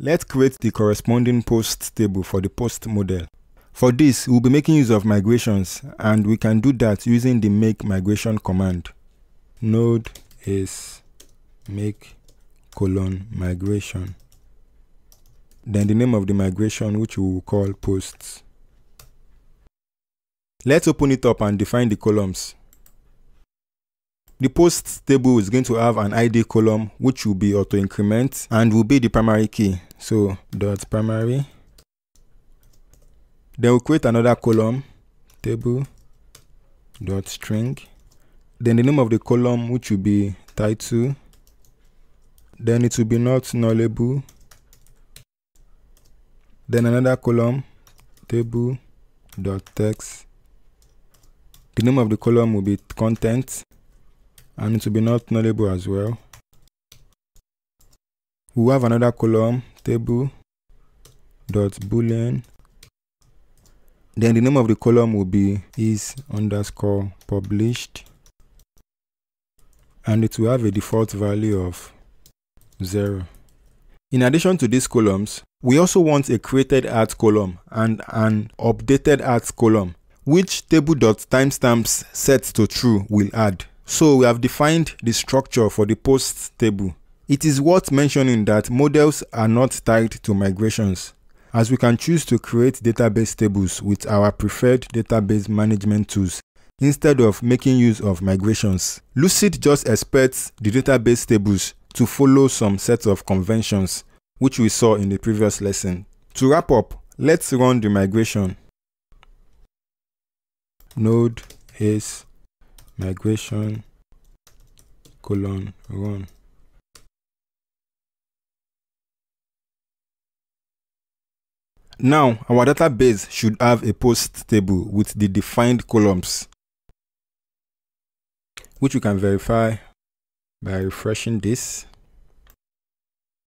Let's create the corresponding post table for the post model. For this, we'll be making use of migrations and we can do that using the make migration command. Node is make colon migration. Then the name of the migration which we will call posts. Let's open it up and define the columns. The posts table is going to have an ID column which will be auto increment and will be the primary key. So dot primary. Then we'll create another column table dot string. Then the name of the column which will be title. Then it will be not nullable. Then another column table dot text. The name of the column will be content and it will be not nullable as well. We have another column table dot boolean. Then the name of the column will be is underscore published and it will have a default value of 0. In addition to these columns, we also want a created art column and an updated art column, which table.timestamps set to true will add. So we have defined the structure for the posts table. It is worth mentioning that models are not tied to migrations, as we can choose to create database tables with our preferred database management tools instead of making use of migrations. Lucid just expects the database tables to follow some set of conventions, which we saw in the previous lesson. To wrap up, let's run the migration. Node is migration colon run now our database should have a post table with the defined columns which we can verify by refreshing this